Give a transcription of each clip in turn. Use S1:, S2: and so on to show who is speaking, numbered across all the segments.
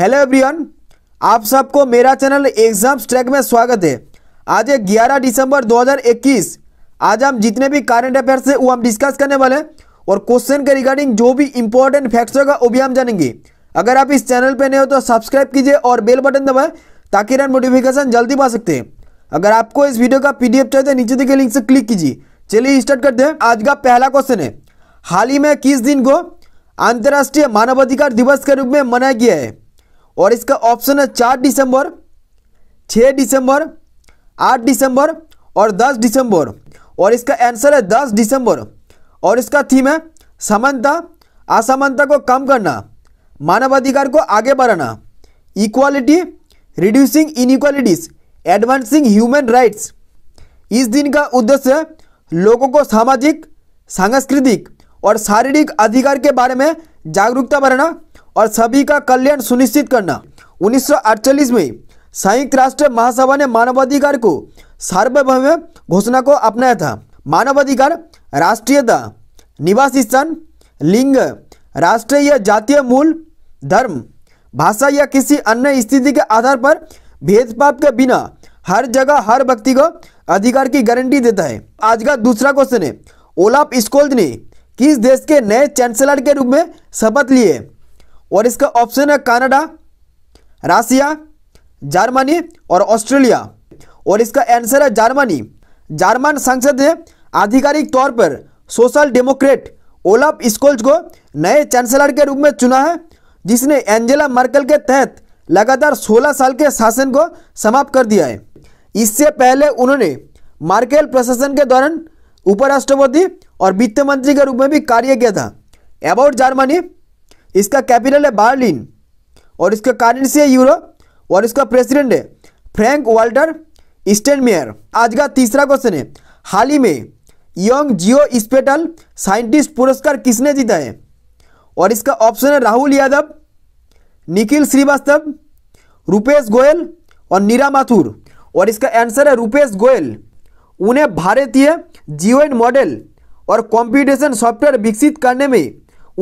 S1: hello everyone आप सबको मेरा चैनल एग्जाम्स ट्रैक में स्वागत है आज है 11 दिसंबर 2021 आज हम जितने भी करंट अफेयर्स है वो हम डिस्कस करने वाले हैं और क्वेश्चन के रिगार्डिंग जो भी इंपॉर्टेंट फैक्ट्स होगा वो भी हम जानेंगे अगर आप इस चैनल पर नए हो तो सब्सक्राइब कीजिए और बेल बटन दबाए ताकि रन नोटिफिकेशन जल्दी पा सकते हैं अगर आपको इस वीडियो का पी चाहिए तो नीचे दिखे लिंक से क्लिक कीजिए चलिए स्टार्ट करते हैं आज का पहला क्वेश्चन है हाल ही में किस दिन को अंतर्राष्ट्रीय मानवाधिकार दिवस के रूप में मनाया गया है और इसका ऑप्शन है चार दिसंबर छः दिसंबर आठ दिसंबर और दस दिसंबर और इसका आंसर है दस दिसंबर और इसका थीम है समानता असमानता को कम करना मानवाधिकार को आगे बढ़ाना equality reducing inequalities advancing human rights इस दिन का उद्देश्य लोगों को सामाजिक सांस्कृतिक और शारीरिक अधिकार के बारे में जागरूकता बढ़ाना और सभी का कल्याण सुनिश्चित करना 1948 में संयुक्त राष्ट्र महासभा ने मानवाधिकार को सार्वभौम घोषणा को अपनाया था मानवाधिकार राष्ट्रीयता निवास स्थान लिंग राष्ट्रीय या जातीय मूल धर्म भाषा या किसी अन्य स्थिति के आधार पर भेदभाव के बिना हर जगह हर व्यक्ति को अधिकार की गारंटी देता है आज का दूसरा क्वेश्चन है ओलाफ स्कोल्द ने किस देश के नए चैंसलर के रूप में शपथ लिए और इसका ऑप्शन है कनाडा रसिया जर्मनी और ऑस्ट्रेलिया और इसका आंसर है जर्मनी जर्मन संसद ने आधिकारिक तौर पर सोशल डेमोक्रेट ओलाफ स्कोल्स को नए चांसलर के रूप में चुना है जिसने एंजेला मर्कल के तहत लगातार 16 साल के शासन को समाप्त कर दिया है इससे पहले उन्होंने मार्केल प्रशासन के दौरान उपराष्ट्रपति और वित्त मंत्री के रूप में भी कार्य किया था अबाउट जर्मनी इसका कैपिटल है बार्लिन और इसका करेंसी है यूरो और इसका प्रेसिडेंट है फ्रैंक वाल्टर स्टेनमेयर आज का तीसरा क्वेश्चन है हाल ही में यंग जियो स्पेटल साइंटिस्ट पुरस्कार किसने जीता है और इसका ऑप्शन है राहुल यादव निखिल श्रीवास्तव रुपेश गोयल और नीरा माथुर और इसका आंसर है रुपेश गोयल उन्हें भारतीय जियो मॉडल और कॉम्पिटिशन सॉफ्टवेयर विकसित करने में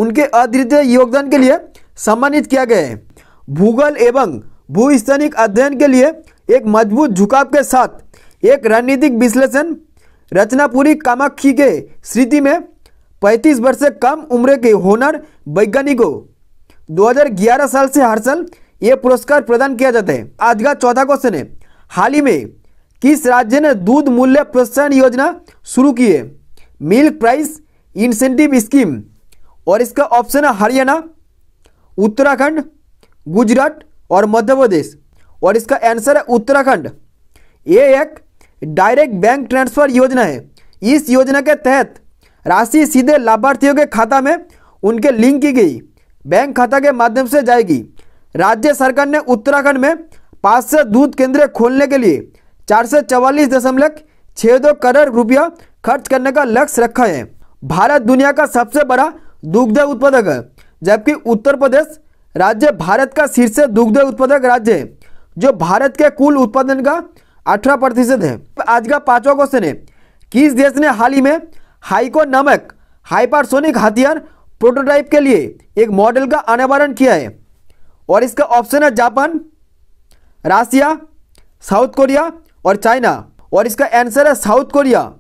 S1: उनके अद्वितीय योगदान के लिए सम्मानित किया गया है भूगोल एवं भूस्थानिक अध्ययन के लिए एक मजबूत झुकाव के साथ एक रणनीतिक विश्लेषण रचनापुरी कामाखी के स्थिति में पैंतीस वर्ष से कम उम्र के होनर वैज्ञानिकों दो हजार साल से हर साल ये पुरस्कार प्रदान किया जाता है आज का चौथा क्वेश्चन है हाल ही में किस राज्य ने दूध मूल्य प्रोत्साहन योजना शुरू की है मिल्क प्राइस इंसेंटिव स्कीम और इसका ऑप्शन है हरियाणा उत्तराखंड गुजरात और मध्य प्रदेश और इसका आंसर है उत्तराखंड ये एक डायरेक्ट बैंक ट्रांसफर योजना है इस योजना के तहत राशि सीधे लाभार्थियों के खाता में उनके लिंक की गई बैंक खाता के माध्यम से जाएगी राज्य सरकार ने उत्तराखंड में पाँच सौ दूध केंद्र खोलने के लिए चार सौ चवालीस दशमलव छः दो करोड़ रुपया खर्च करने का लक्ष्य रखा है भारत दुनिया का सबसे बड़ा दुग्ध उत्पादक जबकि उत्तर प्रदेश राज्य भारत का शीर्ष दुग्ध उत्पादक राज्य है जो भारत के कुल उत्पादन का अठारह प्रतिशत है आज का पांचवा क्वेश्चन है किस देश ने हाल ही में हाइको नामक हाइपरसोनिक हथियार प्रोटोटाइप के लिए एक मॉडल का अनावरण किया है और इसका ऑप्शन है जापान रशिया साउथ कोरिया और चाइना और इसका आंसर है साउथ कोरिया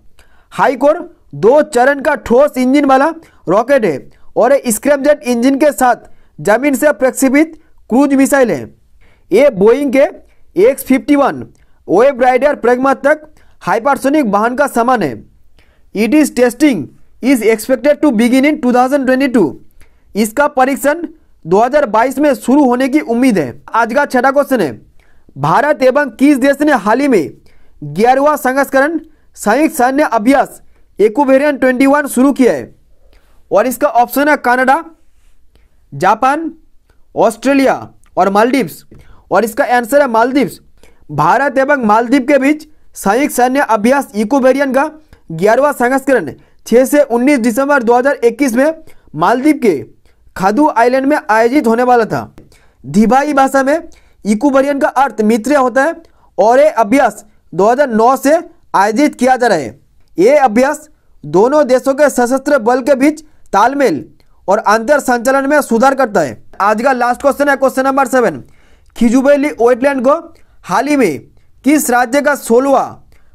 S1: हाईकोर दो चरण का ठोस इंजन वाला रॉकेट है और ये स्क्रैपजेट इंजन के साथ जमीन से प्रक्षेपित क्रूज मिसाइल है ये बोइंग के X fifty one waverider तक हाइपरसोनिक वाहन का सामान है it is testing is expected to begin in 2022 इसका परीक्षण 2022 में शुरू होने की उम्मीद है आज का छठा क्वेश्चन है भारत एवं किस देश ने हाल ही में ग्यारहवा संस्करण संयुक्त सैन्य अभ्यास एक्वेरियन ट्वेंटी वन शुरू किया है और इसका ऑप्शन है कनाडा जापान ऑस्ट्रेलिया और मालदीव्स और इसका आंसर है मालदीव्स भारत एवं मालदीव के बीच संयुक्त सैन्य अभ्यास इकोवेरियन का ग्यारहवा संस्करण छः से उन्नीस दिसंबर दो में मालदीव के खादू आइलैंड में आयोजित होने वाला था दिभाई भाषा में इकोवेरियन का अर्थ मित्र होता है और ये अभ्यास 2009 से आयोजित किया जा रहा है ये अभ्यास दोनों देशों के सशस्त्र बल के बीच तालमेल और अंतर संचालन में सुधार करता है आज का लास्ट क्वेश्चन है क्वेश्चन नंबर सेवन खिजुबेली वेटलैंड को हाल ही में किस राज्य का सोलवा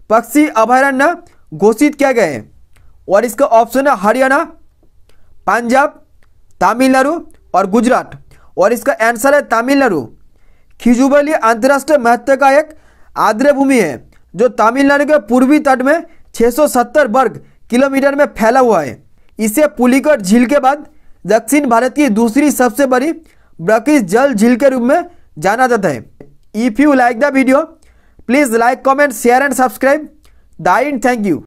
S1: पक्षी अभयारण्य घोषित किया गया है और इसका ऑप्शन है हरियाणा पंजाब तमिलनाडु और गुजरात और इसका आंसर है तमिलनाडु खिजुबेली अंतर्राष्ट्रीय महत्व का एक आर्द्र भूमि है जो तमिलनाडु के पूर्वी तट में 670 वर्ग किलोमीटर में फैला हुआ है इसे पुलिकट झील के बाद दक्षिण भारत की दूसरी सबसे बड़ी ब्रकिस जल झील के रूप में जाना जाता है if you like the video please like comment share and subscribe दाइन थैंक यू